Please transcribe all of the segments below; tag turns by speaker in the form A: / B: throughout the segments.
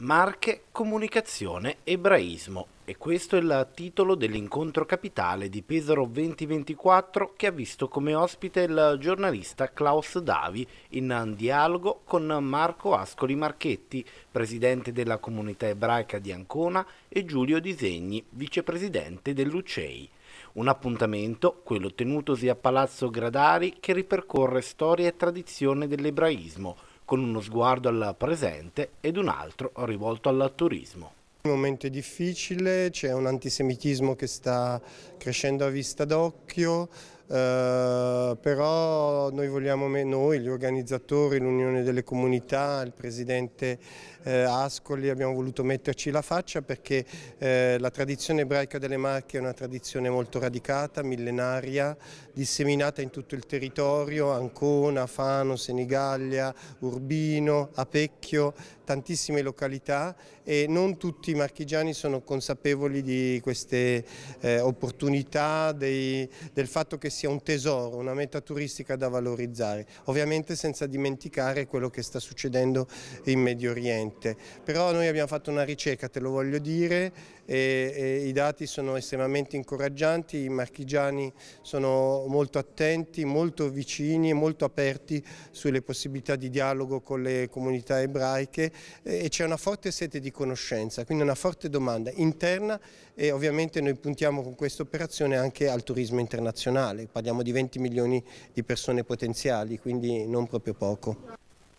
A: Marche, comunicazione, ebraismo. E questo è il titolo dell'incontro capitale di Pesaro 2024 che ha visto come ospite il giornalista Klaus Davi in dialogo con Marco Ascoli Marchetti, presidente della comunità ebraica di Ancona, e Giulio Disegni, vicepresidente dell'UCEI. Un appuntamento, quello tenutosi a Palazzo Gradari, che ripercorre storia e tradizione dell'ebraismo – con uno sguardo al presente ed un altro rivolto al turismo.
B: Il momento è difficile, c'è un antisemitismo che sta crescendo a vista d'occhio, eh, però noi vogliamo, noi gli organizzatori, l'Unione delle Comunità, il Presidente eh, Ascoli abbiamo voluto metterci la faccia perché eh, la tradizione ebraica delle Marche è una tradizione molto radicata, millenaria, disseminata in tutto il territorio, Ancona, Fano, Senigallia, Urbino, Apecchio, tantissime località e non tutti i marchigiani sono consapevoli di queste eh, opportunità, dei, del fatto che sia un tesoro, una meta turistica da valorizzare, ovviamente senza dimenticare quello che sta succedendo in Medio Oriente. Però noi abbiamo fatto una ricerca, te lo voglio dire, e, e i dati sono estremamente incoraggianti, i marchigiani sono molto attenti, molto vicini e molto aperti sulle possibilità di dialogo con le comunità ebraiche e c'è una forte sete di conoscenza, quindi una forte domanda interna e ovviamente noi puntiamo con questa operazione anche al turismo internazionale parliamo di 20 milioni di persone potenziali, quindi non proprio poco.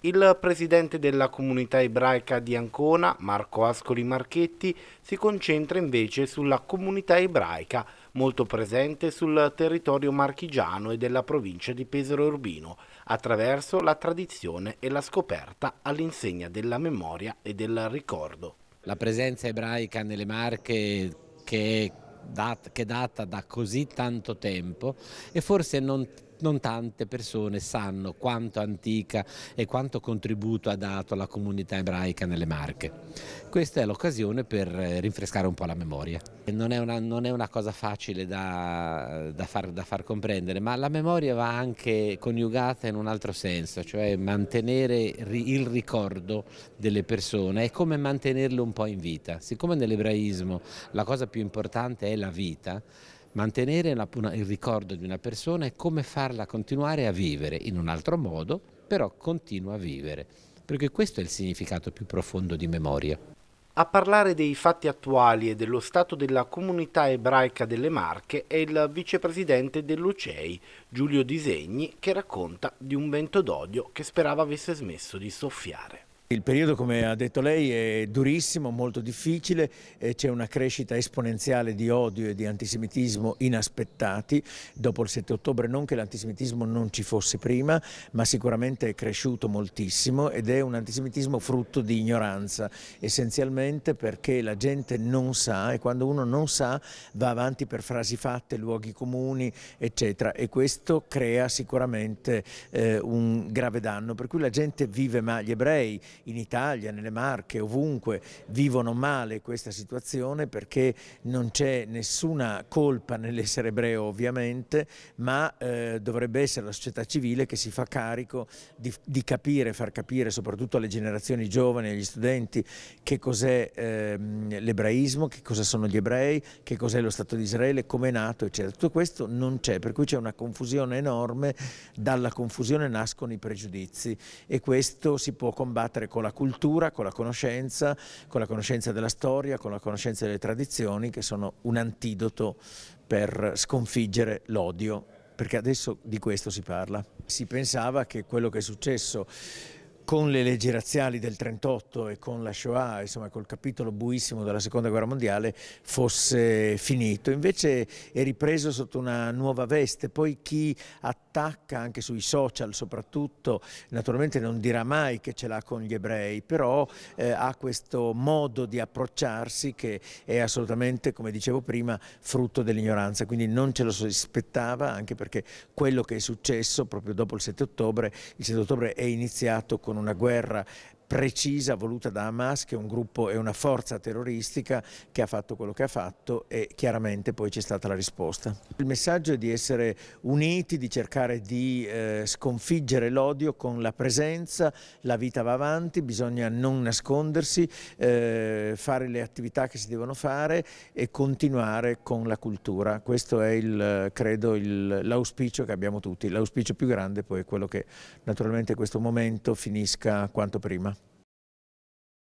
A: Il presidente della comunità ebraica di Ancona, Marco Ascoli Marchetti, si concentra invece sulla comunità ebraica, molto presente sul territorio marchigiano e della provincia di Pesaro Urbino, attraverso la tradizione e la scoperta all'insegna della memoria
C: e del ricordo. La presenza ebraica nelle Marche che dat che data da così tanto tempo e forse non non tante persone sanno quanto antica e quanto contributo ha dato la comunità ebraica nelle Marche. Questa è l'occasione per eh, rinfrescare un po' la memoria. Non è una, non è una cosa facile da, da, far, da far comprendere, ma la memoria va anche coniugata in un altro senso, cioè mantenere il ricordo delle persone è come mantenerle un po' in vita. Siccome nell'ebraismo la cosa più importante è la vita, Mantenere il ricordo di una persona è come farla continuare a vivere in un altro modo, però continua a vivere, perché questo è il significato più profondo di memoria.
A: A parlare dei fatti attuali e dello stato della comunità ebraica delle Marche è il vicepresidente dell'UCEI, Giulio Disegni, che racconta di un vento d'odio che sperava avesse smesso di soffiare.
D: Il periodo, come ha detto lei, è durissimo, molto difficile, c'è una crescita esponenziale di odio e di antisemitismo inaspettati dopo il 7 ottobre, non che l'antisemitismo non ci fosse prima, ma sicuramente è cresciuto moltissimo ed è un antisemitismo frutto di ignoranza, essenzialmente perché la gente non sa e quando uno non sa va avanti per frasi fatte, luoghi comuni, eccetera e questo crea sicuramente eh, un grave danno, per cui la gente vive, ma gli ebrei in Italia, nelle Marche, ovunque vivono male questa situazione perché non c'è nessuna colpa nell'essere ebreo ovviamente, ma eh, dovrebbe essere la società civile che si fa carico di, di, capire, far capire soprattutto alle generazioni giovani, agli studenti, che cos'è eh, l'ebraismo, che cosa sono gli ebrei, che cos'è lo Stato di Israele, come è nato, eccetera. Tutto questo non c'è, per cui c'è una confusione enorme, dalla confusione nascono i pregiudizi e questo si può combattere con la cultura, con la conoscenza, con la conoscenza della storia, con la conoscenza delle tradizioni che sono un antidoto per sconfiggere l'odio, perché adesso di questo si parla. Si pensava che quello che è successo con le leggi razziali del 38 e con la Shoah, insomma col capitolo buissimo della seconda guerra mondiale, fosse finito. Invece è ripreso sotto una nuova veste, poi chi attacca anche sui social soprattutto, naturalmente non dirà mai che ce l'ha con gli ebrei, però eh, ha questo modo di approcciarsi che è assolutamente, come dicevo prima, frutto dell'ignoranza, quindi non ce lo sospettava anche perché quello che è successo proprio dopo il 7 ottobre, il 7 ottobre è iniziato con una guerra precisa voluta da Hamas che è un gruppo, e una forza terroristica che ha fatto quello che ha fatto e chiaramente poi c'è stata la risposta. Il messaggio è di essere uniti, di cercare di eh, sconfiggere l'odio con la presenza, la vita va avanti, bisogna non nascondersi, eh, fare le attività che si devono fare e continuare con la cultura. Questo è il, credo l'auspicio che abbiamo tutti, l'auspicio più grande poi è quello che naturalmente questo momento finisca quanto prima.